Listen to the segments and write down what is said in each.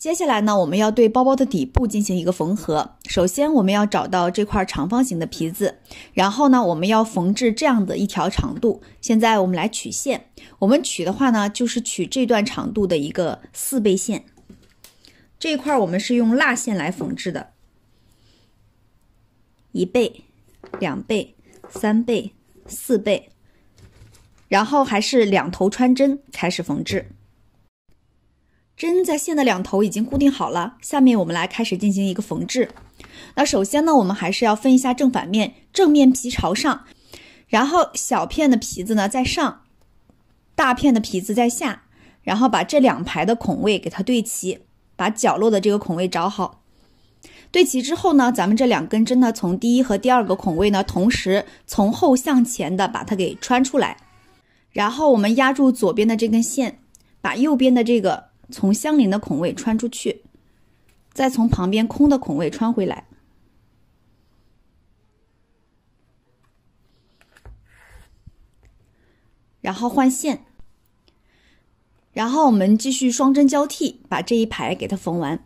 接下来呢，我们要对包包的底部进行一个缝合。首先，我们要找到这块长方形的皮子，然后呢，我们要缝制这样的一条长度。现在我们来取线，我们取的话呢，就是取这段长度的一个四倍线。这一块我们是用蜡线来缝制的，一倍、两倍、三倍、四倍，然后还是两头穿针开始缝制。针在线的两头已经固定好了，下面我们来开始进行一个缝制。那首先呢，我们还是要分一下正反面，正面皮朝上，然后小片的皮子呢在上，大片的皮子在下，然后把这两排的孔位给它对齐，把角落的这个孔位找好。对齐之后呢，咱们这两根针呢，从第一和第二个孔位呢，同时从后向前的把它给穿出来，然后我们压住左边的这根线，把右边的这个。从相邻的孔位穿出去，再从旁边空的孔位穿回来，然后换线，然后我们继续双针交替把这一排给它缝完。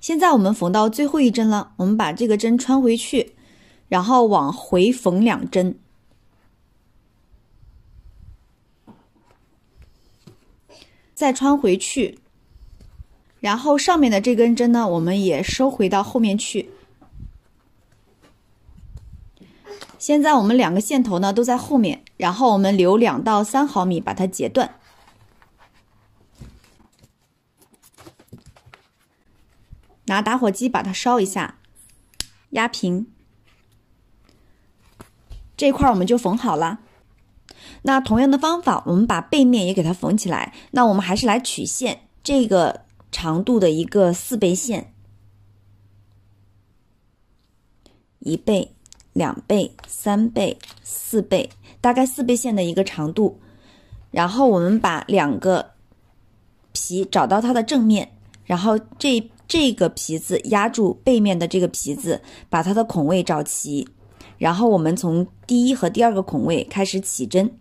现在我们缝到最后一针了，我们把这个针穿回去，然后往回缝两针。再穿回去，然后上面的这根针呢，我们也收回到后面去。现在我们两个线头呢都在后面，然后我们留两到三毫米把它截断，拿打火机把它烧一下，压平，这块我们就缝好了。那同样的方法，我们把背面也给它缝起来。那我们还是来取线，这个长度的一个四倍线，一倍、两倍、三倍、四倍，大概四倍线的一个长度。然后我们把两个皮找到它的正面，然后这这个皮子压住背面的这个皮子，把它的孔位找齐。然后我们从第一和第二个孔位开始起针。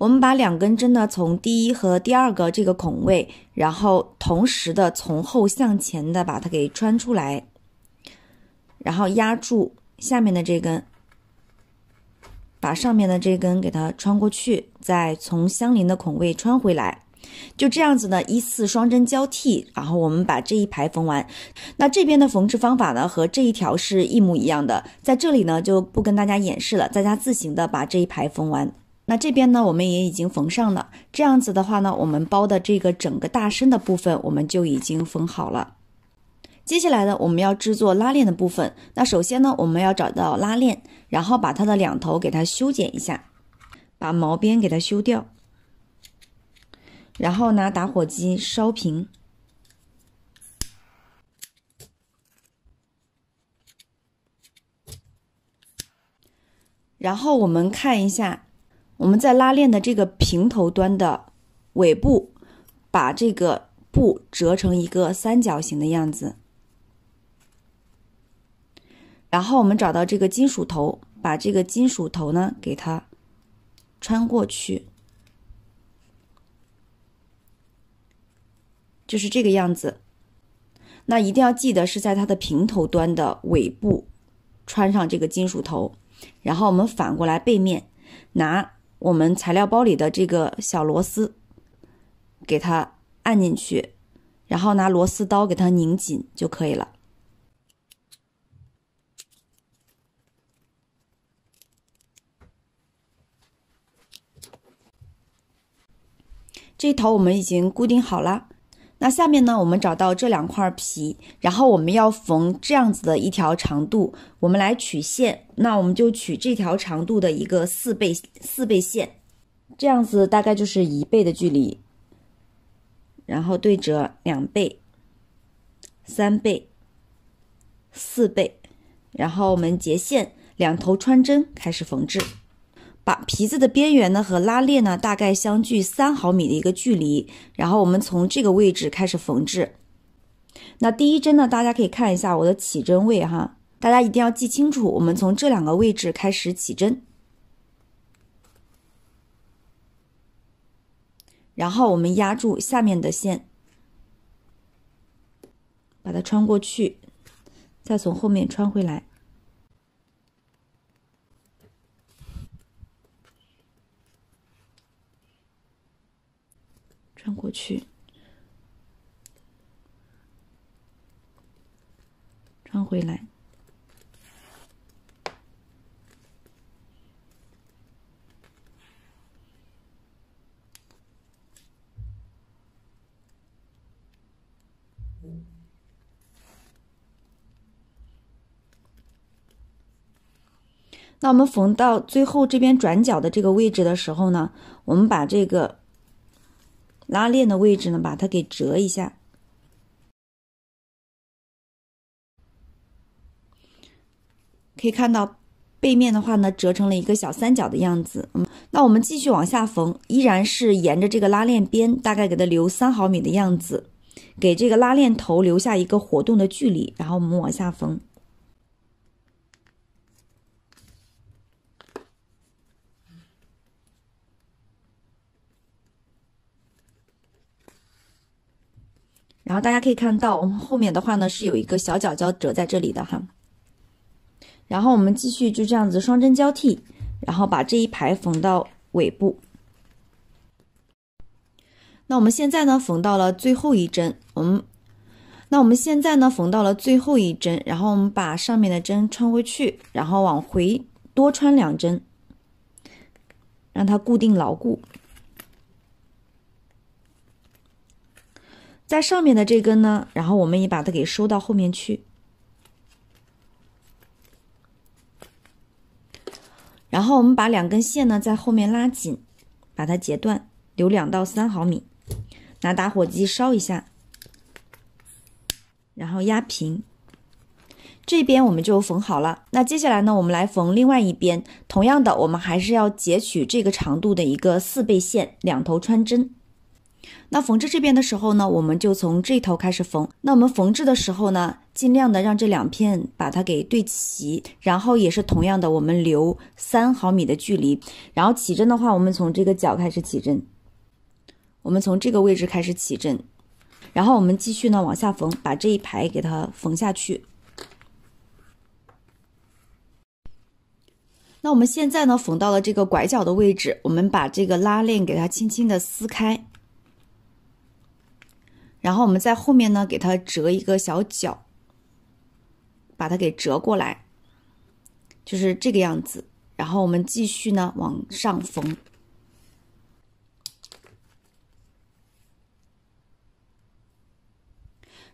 我们把两根针呢，从第一和第二个这个孔位，然后同时的从后向前的把它给穿出来，然后压住下面的这根，把上面的这根给它穿过去，再从相邻的孔位穿回来，就这样子呢，依次双针交替，然后我们把这一排缝完。那这边的缝制方法呢，和这一条是一模一样的，在这里呢就不跟大家演示了，大家自行的把这一排缝完。那这边呢，我们也已经缝上了。这样子的话呢，我们包的这个整个大身的部分，我们就已经缝好了。接下来呢，我们要制作拉链的部分。那首先呢，我们要找到拉链，然后把它的两头给它修剪一下，把毛边给它修掉，然后拿打火机烧平。然后我们看一下。我们在拉链的这个平头端的尾部，把这个布折成一个三角形的样子，然后我们找到这个金属头，把这个金属头呢给它穿过去，就是这个样子。那一定要记得是在它的平头端的尾部穿上这个金属头，然后我们反过来背面拿。我们材料包里的这个小螺丝，给它按进去，然后拿螺丝刀给它拧紧就可以了。这头我们已经固定好了。那下面呢？我们找到这两块皮，然后我们要缝这样子的一条长度。我们来取线，那我们就取这条长度的一个四倍四倍线，这样子大概就是一倍的距离，然后对折两倍、三倍、四倍，然后我们结线，两头穿针开始缝制。把皮子的边缘呢和拉链呢大概相距三毫米的一个距离，然后我们从这个位置开始缝制。那第一针呢，大家可以看一下我的起针位哈，大家一定要记清楚，我们从这两个位置开始起针，然后我们压住下面的线，把它穿过去，再从后面穿回来。穿过去，穿回来。那我们缝到最后这边转角的这个位置的时候呢，我们把这个。拉链的位置呢，把它给折一下，可以看到背面的话呢，折成了一个小三角的样子。嗯，那我们继续往下缝，依然是沿着这个拉链边，大概给它留三毫米的样子，给这个拉链头留下一个活动的距离，然后我们往下缝。大家可以看到，我们后面的话呢是有一个小角角折在这里的哈。然后我们继续就这样子双针交替，然后把这一排缝到尾部。那我们现在呢缝到了最后一针，我们那我们现在呢缝到了最后一针，然后我们把上面的针穿回去，然后往回多穿两针，让它固定牢固。在上面的这根呢，然后我们也把它给收到后面去。然后我们把两根线呢在后面拉紧，把它截断，留两到三毫米，拿打火机烧一下，然后压平。这边我们就缝好了。那接下来呢，我们来缝另外一边。同样的，我们还是要截取这个长度的一个四倍线，两头穿针。那缝制这边的时候呢，我们就从这头开始缝。那我们缝制的时候呢，尽量的让这两片把它给对齐，然后也是同样的，我们留三毫米的距离。然后起针的话，我们从这个角开始起针，我们从这个位置开始起针，然后我们继续呢往下缝，把这一排给它缝下去。那我们现在呢缝到了这个拐角的位置，我们把这个拉链给它轻轻的撕开。然后我们在后面呢，给它折一个小角，把它给折过来，就是这个样子。然后我们继续呢往上缝。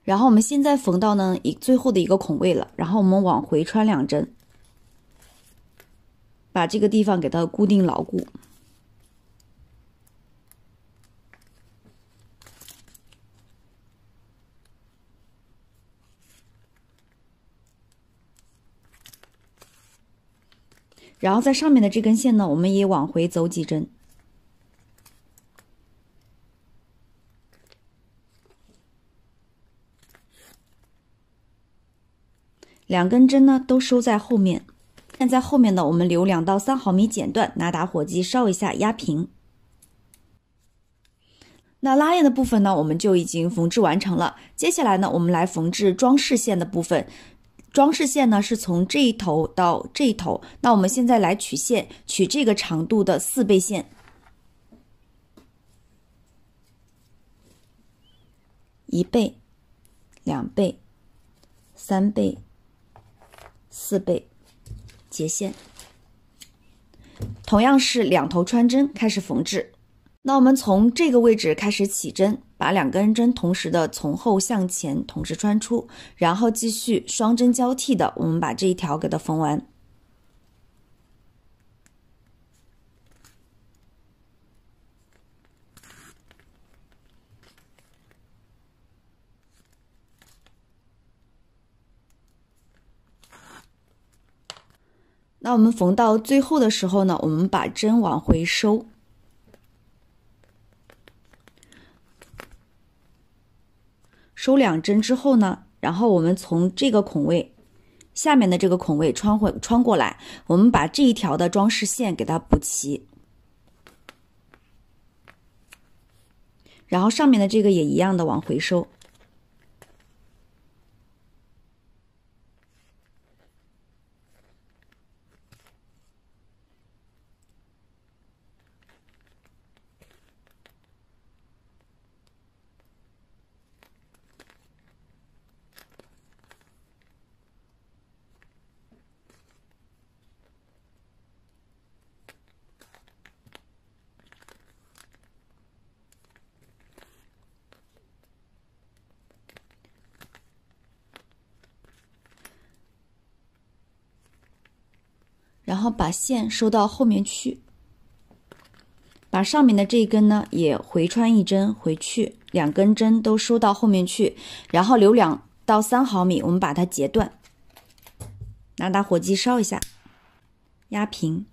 然后我们现在缝到呢一最后的一个孔位了，然后我们往回穿两针，把这个地方给它固定牢固。然后在上面的这根线呢，我们也往回走几针，两根针呢都收在后面。在后面呢，我们留两到三毫米剪断，拿打火机烧一下压平。那拉链的部分呢，我们就已经缝制完成了。接下来呢，我们来缝制装饰线的部分。装饰线呢是从这一头到这一头，那我们现在来取线，取这个长度的四倍线，一倍、两倍、三倍、四倍，结线，同样是两头穿针开始缝制，那我们从这个位置开始起针。把两根针同时的从后向前同时穿出，然后继续双针交替的，我们把这一条给它缝完。那我们缝到最后的时候呢，我们把针往回收。收两针之后呢，然后我们从这个孔位下面的这个孔位穿回穿过来，我们把这一条的装饰线给它补齐，然后上面的这个也一样的往回收。然后把线收到后面去，把上面的这一根呢也回穿一针回去，两根针都收到后面去，然后留两到三毫米，我们把它截断，拿打火机烧一下，压平。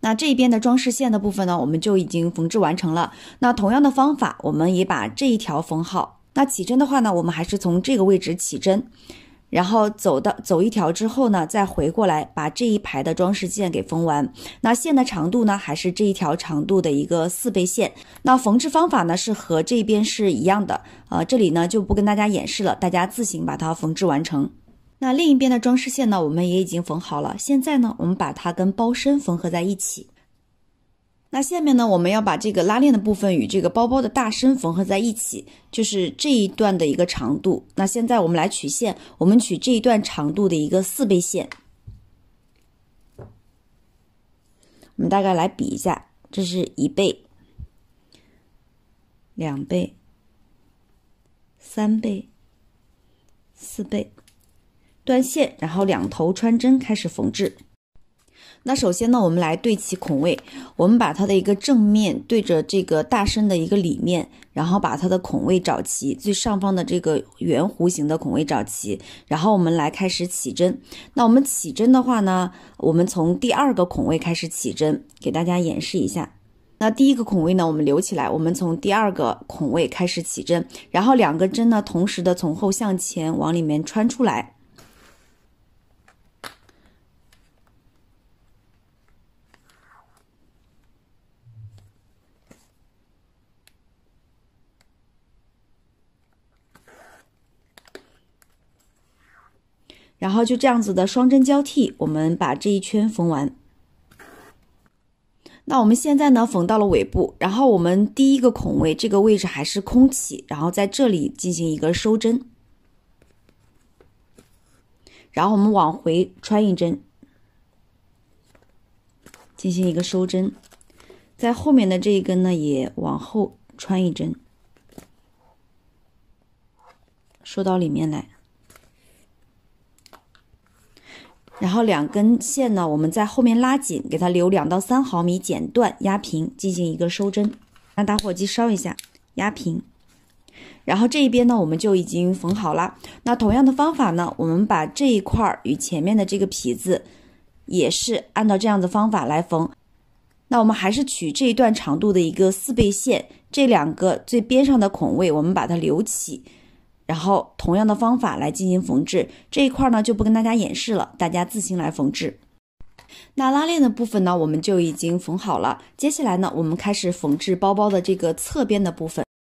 那这边的装饰线的部分呢，我们就已经缝制完成了。那同样的方法，我们也把这一条缝好。那起针的话呢，我们还是从这个位置起针。然后走到走一条之后呢，再回过来把这一排的装饰件给缝完。那线的长度呢，还是这一条长度的一个四倍线。那缝制方法呢，是和这边是一样的。呃，这里呢就不跟大家演示了，大家自行把它缝制完成。那另一边的装饰线呢，我们也已经缝好了。现在呢，我们把它跟包身缝合在一起。那下面呢？我们要把这个拉链的部分与这个包包的大身缝合在一起，就是这一段的一个长度。那现在我们来取线，我们取这一段长度的一个四倍线。我们大概来比一下，这是一倍、两倍、三倍、四倍，断线，然后两头穿针开始缝制。那首先呢，我们来对齐孔位，我们把它的一个正面对着这个大身的一个里面，然后把它的孔位找齐，最上方的这个圆弧形的孔位找齐，然后我们来开始起针。那我们起针的话呢，我们从第二个孔位开始起针，给大家演示一下。那第一个孔位呢，我们留起来，我们从第二个孔位开始起针，然后两个针呢，同时的从后向前往里面穿出来。然后就这样子的双针交替，我们把这一圈缝完。那我们现在呢，缝到了尾部，然后我们第一个孔位这个位置还是空起，然后在这里进行一个收针，然后我们往回穿一针，进行一个收针，在后面的这一根呢也往后穿一针，收到里面来。然后两根线呢，我们在后面拉紧，给它留两到三毫米，剪断压平，进行一个收针。拿打火机烧一下，压平。然后这一边呢，我们就已经缝好了。那同样的方法呢，我们把这一块与前面的这个皮子，也是按照这样的方法来缝。那我们还是取这一段长度的一个四倍线，这两个最边上的孔位，我们把它留起。然后，同样的方法来进行缝制这一块呢，就不跟大家演示了，大家自行来缝制。那拉链的部分呢，我们就已经缝好了。接下来呢，我们开始缝制包包的这个侧边的部分。